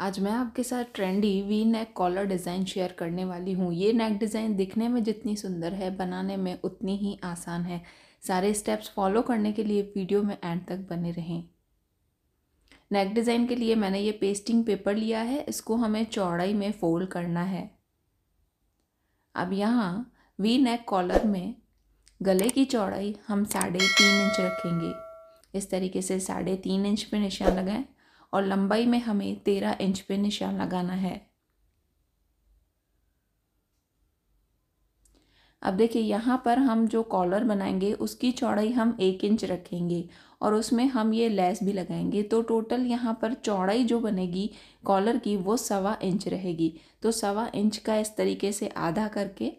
आज मैं आपके साथ trendy V neck collar design share करने वाली हूँ ये नेक डिज़ाइन दिखने में जितनी सुंदर है बनाने में उतनी ही आसान है सारे स्टेप्स फॉलो करने के लिए वीडियो में एंड तक बने रहें नेक डिज़ाइन के लिए मैंने ये पेस्टिंग पेपर लिया है इसको हमें चौड़ाई में फ़ोल्ड करना है अब यहाँ वी नेक कॉलर में गले की चौड़ाई हम साढ़े तीन इंच रखेंगे इस तरीके से साढ़े तीन इंच पे निशान लगाएं और लंबाई में हमें तेरह इंच पे निशान लगाना है अब देखिए यहाँ पर हम जो कॉलर बनाएंगे उसकी चौड़ाई हम एक इंच रखेंगे और उसमें हम ये लेस भी लगाएंगे तो टोटल यहाँ पर चौड़ाई जो बनेगी कॉलर की वो सवा इंच रहेगी तो सवा इंच का इस तरीके से आधा करके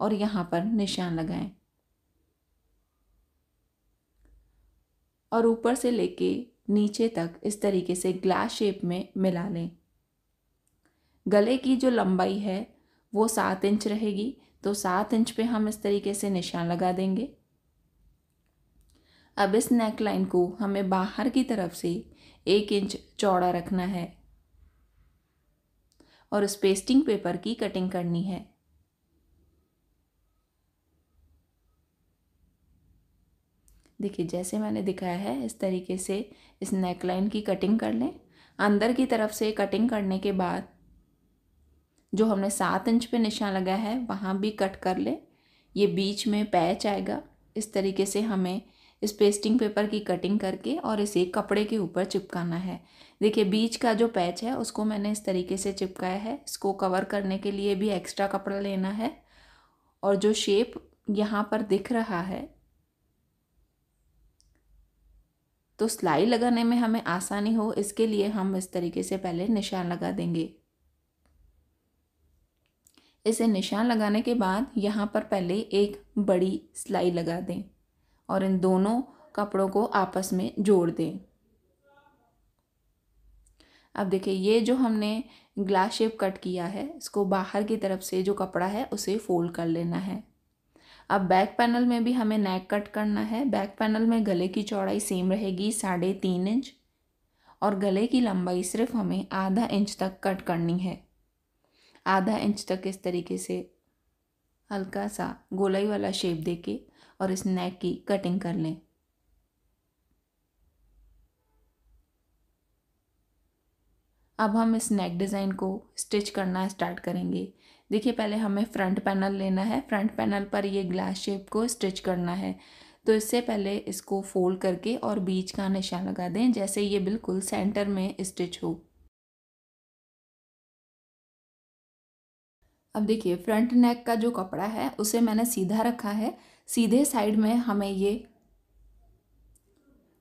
और यहाँ पर निशान लगाएं और ऊपर से लेके नीचे तक इस तरीके से ग्लास शेप में मिला लें गले की जो लंबाई है वो सात इंच रहेगी तो सात इंच पे हम इस तरीके से निशान लगा देंगे अब इस नेक लाइन को हमें बाहर की तरफ से एक इंच चौड़ा रखना है और इस पेस्टिंग पेपर की कटिंग करनी है देखिए जैसे मैंने दिखाया है इस तरीके से इस नेक लाइन की कटिंग कर लें अंदर की तरफ से कटिंग करने के बाद जो हमने सात इंच पे निशान लगाया है वहाँ भी कट कर लें ये बीच में पैच आएगा इस तरीके से हमें इस पेस्टिंग पेपर की कटिंग करके और इसे कपड़े के ऊपर चिपकाना है देखिए बीच का जो पैच है उसको मैंने इस तरीके से चिपकाया है इसको कवर करने के लिए भी एक्स्ट्रा कपड़ा लेना है और जो शेप यहाँ पर दिख रहा है तो सिलाई लगाने में हमें आसानी हो इसके लिए हम इस तरीके से पहले निशान लगा देंगे इसे निशान लगाने के बाद यहाँ पर पहले एक बड़ी सिलाई लगा दें और इन दोनों कपड़ों को आपस में जोड़ दें अब देखिए ये जो हमने ग्लास शेप कट किया है इसको बाहर की तरफ से जो कपड़ा है उसे फोल्ड कर लेना है अब बैक पैनल में भी हमें नेक कट करना है बैक पैनल में गले की चौड़ाई सेम रहेगी साढ़े तीन इंच और गले की लंबाई सिर्फ हमें आधा इंच तक कट करनी है आधा इंच तक इस तरीके से हल्का सा गोलाई वाला शेप देके और इस नेक की कटिंग कर लें अब हम इस नेक डिज़ाइन को स्टिच करना स्टार्ट करेंगे देखिए पहले हमें फ्रंट पैनल लेना है फ्रंट पैनल पर ये ग्लास शेप को स्टिच करना है तो इससे पहले इसको फोल्ड करके और बीच का निशान लगा दें जैसे ये बिल्कुल सेंटर में स्टिच हो अब देखिए फ्रंट नेक का जो कपड़ा है उसे मैंने सीधा रखा है सीधे साइड में हमें ये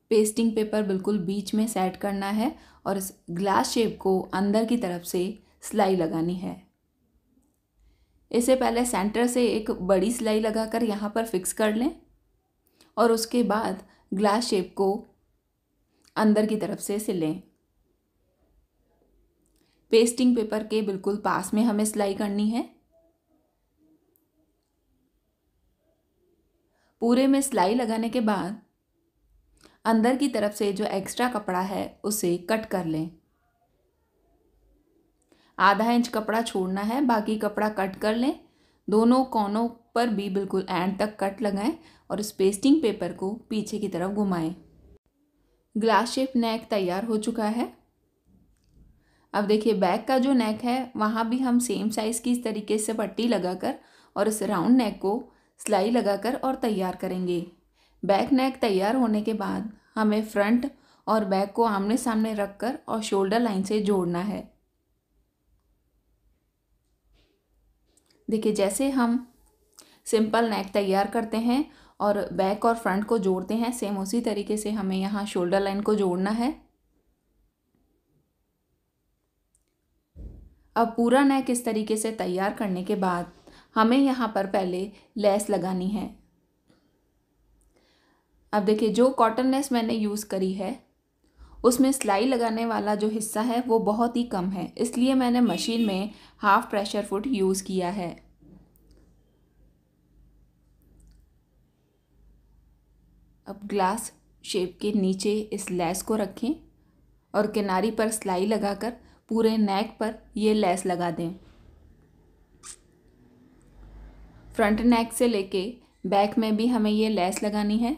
पेस्टिंग पेपर बिल्कुल बीच में सेट करना है और इस ग्लास शेप को अंदर की तरफ से सिलाई लगानी है इसे पहले सेंटर से एक बड़ी सिलाई लगाकर यहाँ पर फिक्स कर लें और उसके बाद ग्लास शेप को अंदर की तरफ से सिलें पेस्टिंग पेपर के बिल्कुल पास में हमें सिलाई करनी है पूरे में सिलाई लगाने के बाद अंदर की तरफ से जो एक्स्ट्रा कपड़ा है उसे कट कर लें आधा इंच कपड़ा छोड़ना है बाकी कपड़ा कट कर लें दोनों कोनों पर भी बिल्कुल एंड तक कट लगाएं और इस पेस्टिंग पेपर को पीछे की तरफ घुमाएं ग्लास शेप नेक तैयार हो चुका है अब देखिए बैक का जो नेक है वहाँ भी हम सेम साइज़ की इस तरीके से पट्टी लगाकर और इस राउंड नेक को सिलाई लगाकर और तैयार करेंगे बैक नेक तैयार होने के बाद हमें फ्रंट और बैक को आमने सामने रखकर और शोल्डर लाइन से जोड़ना है देखिए जैसे हम सिंपल नेक तैयार करते हैं और बैक और फ्रंट को जोड़ते हैं सेम उसी तरीके से हमें यहाँ शोल्डर लाइन को जोड़ना है अब पूरा नेक इस तरीके से तैयार करने के बाद हमें यहाँ पर पहले लेस लगानी है अब देखिए जो कॉटन लेस मैंने यूज़ करी है उसमें सिलाई लगाने वाला जो हिस्सा है वो बहुत ही कम है इसलिए मैंने मशीन में हाफ़ प्रेशर फुट यूज़ किया है अब ग्लास शेप के नीचे इस लेस को रखें और किनारी पर सिलाई लगाकर पूरे नेक पर ये लेस लगा दें फ्रंट नेक से लेके बैक में भी हमें ये लेस लगानी है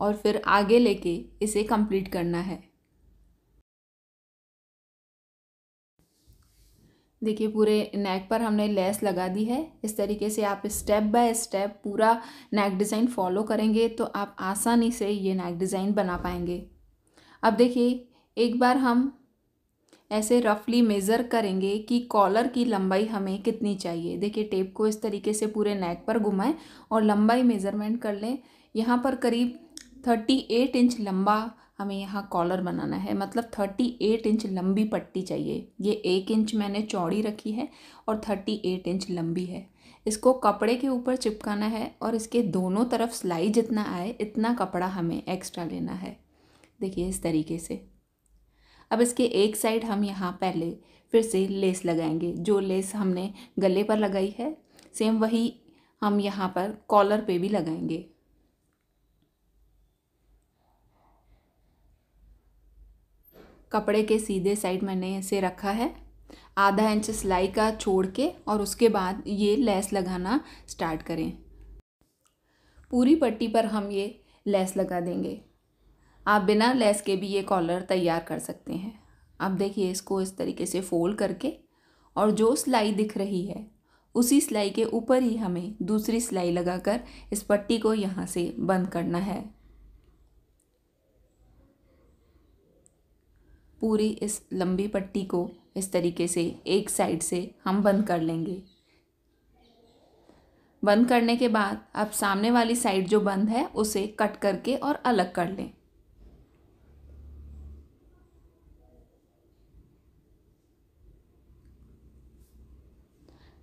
और फिर आगे लेके इसे कंप्लीट करना है देखिए पूरे नेक पर हमने लेस लगा दी है इस तरीके से आप स्टेप बाय स्टेप पूरा नेक डिज़ाइन फॉलो करेंगे तो आप आसानी से ये नेक डिज़ाइन बना पाएंगे अब देखिए एक बार हम ऐसे रफली मेज़र करेंगे कि कॉलर की लंबाई हमें कितनी चाहिए देखिए टेप को इस तरीके से पूरे नेक पर घुमाएं और लंबाई मेज़रमेंट कर लें यहाँ पर करीब 38 इंच लंबा हमें यहाँ कॉलर बनाना है मतलब 38 इंच लंबी पट्टी चाहिए ये एक इंच मैंने चौड़ी रखी है और 38 इंच लंबी है इसको कपड़े के ऊपर चिपकाना है और इसके दोनों तरफ सिलाई जितना आए इतना कपड़ा हमें एक्स्ट्रा लेना है देखिए इस तरीके से अब इसके एक साइड हम यहाँ पहले फिर से लेस लगाएंगे जो लेस हमने गले पर लगाई है सेम वही हम यहाँ पर कॉलर पे भी लगाएंगे कपड़े के सीधे साइड मैंने इसे रखा है आधा इंच सिलाई का छोड़ के और उसके बाद ये लेस लगाना स्टार्ट करें पूरी पट्टी पर हम ये लेस लगा देंगे आप बिना लेस के भी ये कॉलर तैयार कर सकते हैं अब देखिए इसको इस तरीके से फोल्ड करके और जो सिलाई दिख रही है उसी सिलाई के ऊपर ही हमें दूसरी सिलाई लगाकर इस पट्टी को यहाँ से बंद करना है पूरी इस लंबी पट्टी को इस तरीके से एक साइड से हम बंद कर लेंगे बंद करने के बाद आप सामने वाली साइड जो बंद है उसे कट करके और अलग कर लें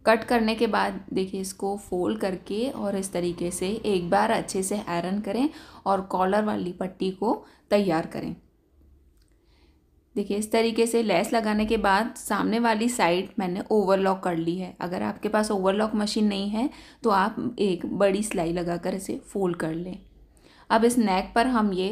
कट करने के बाद देखिए इसको फोल्ड करके और इस तरीके से एक बार अच्छे से आयरन करें और कॉलर वाली पट्टी को तैयार करें देखिए इस तरीके से लेस लगाने के बाद सामने वाली साइड मैंने ओवरलॉक कर ली है अगर आपके पास ओवरलॉक मशीन नहीं है तो आप एक बड़ी सिलाई लगाकर इसे फोल्ड कर लें अब इस नेक पर हम ये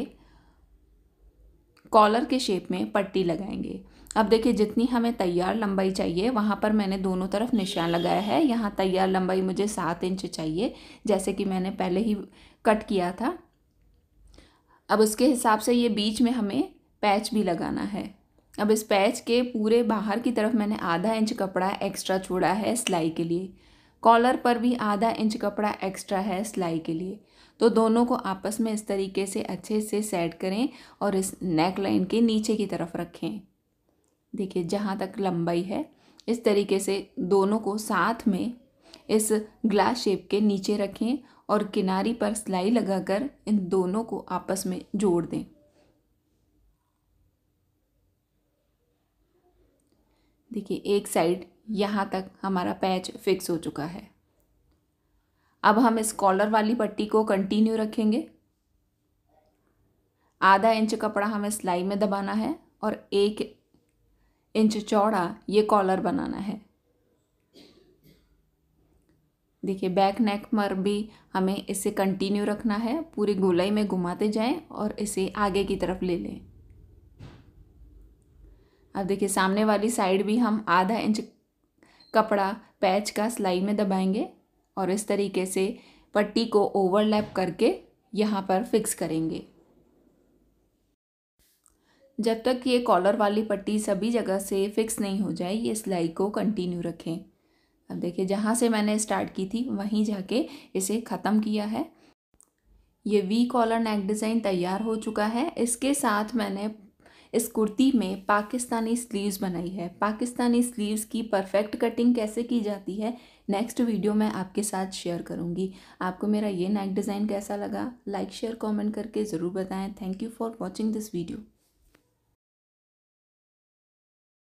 कॉलर के शेप में पट्टी लगाएंगे अब देखिए जितनी हमें तैयार लंबाई चाहिए वहाँ पर मैंने दोनों तरफ निशान लगाया है यहाँ तैयार लंबाई मुझे सात इंच चाहिए जैसे कि मैंने पहले ही कट किया था अब उसके हिसाब से ये बीच में हमें पैच भी लगाना है अब इस पैच के पूरे बाहर की तरफ मैंने आधा इंच कपड़ा एक्स्ट्रा छोड़ा है सिलाई के लिए कॉलर पर भी आधा इंच कपड़ा एक्स्ट्रा है सिलाई के लिए तो दोनों को आपस में इस तरीके से अच्छे से सेट करें और इस नेक लाइन के नीचे की तरफ रखें देखिए जहाँ तक लंबाई है इस तरीके से दोनों को साथ में इस ग्लास शेप के नीचे रखें और किनारी पर सिलाई लगाकर इन दोनों को आपस में जोड़ दें देखिए एक साइड यहाँ तक हमारा पैच फिक्स हो चुका है अब हम इस कॉलर वाली पट्टी को कंटिन्यू रखेंगे आधा इंच कपड़ा हमें सिलाई में दबाना है और एक इंच चौड़ा ये कॉलर बनाना है देखिए बैक नेक पर भी हमें इसे कंटिन्यू रखना है पूरी गोलाई में घुमाते जाएं और इसे आगे की तरफ ले लें अब देखिए सामने वाली साइड भी हम आधा इंच कपड़ा पैच का सिलाई में दबाएंगे और इस तरीके से पट्टी को ओवरलैप करके यहाँ पर फिक्स करेंगे जब तक ये कॉलर वाली पट्टी सभी जगह से फिक्स नहीं हो जाए ये सिलाई को कंटिन्यू रखें अब देखिए जहाँ से मैंने स्टार्ट की थी वहीं जाके इसे ख़त्म किया है ये वी कॉलर नेक डिज़ाइन तैयार हो चुका है इसके साथ मैंने इस कुर्ती में पाकिस्तानी स्लीव्स बनाई है पाकिस्तानी स्लीव्स की परफेक्ट कटिंग कैसे की जाती है नेक्स्ट वीडियो मैं आपके साथ शेयर करूँगी आपको मेरा ये नेक डिज़ाइन कैसा लगा लाइक शेयर कॉमेंट करके ज़रूर बताएँ thank you for watching this video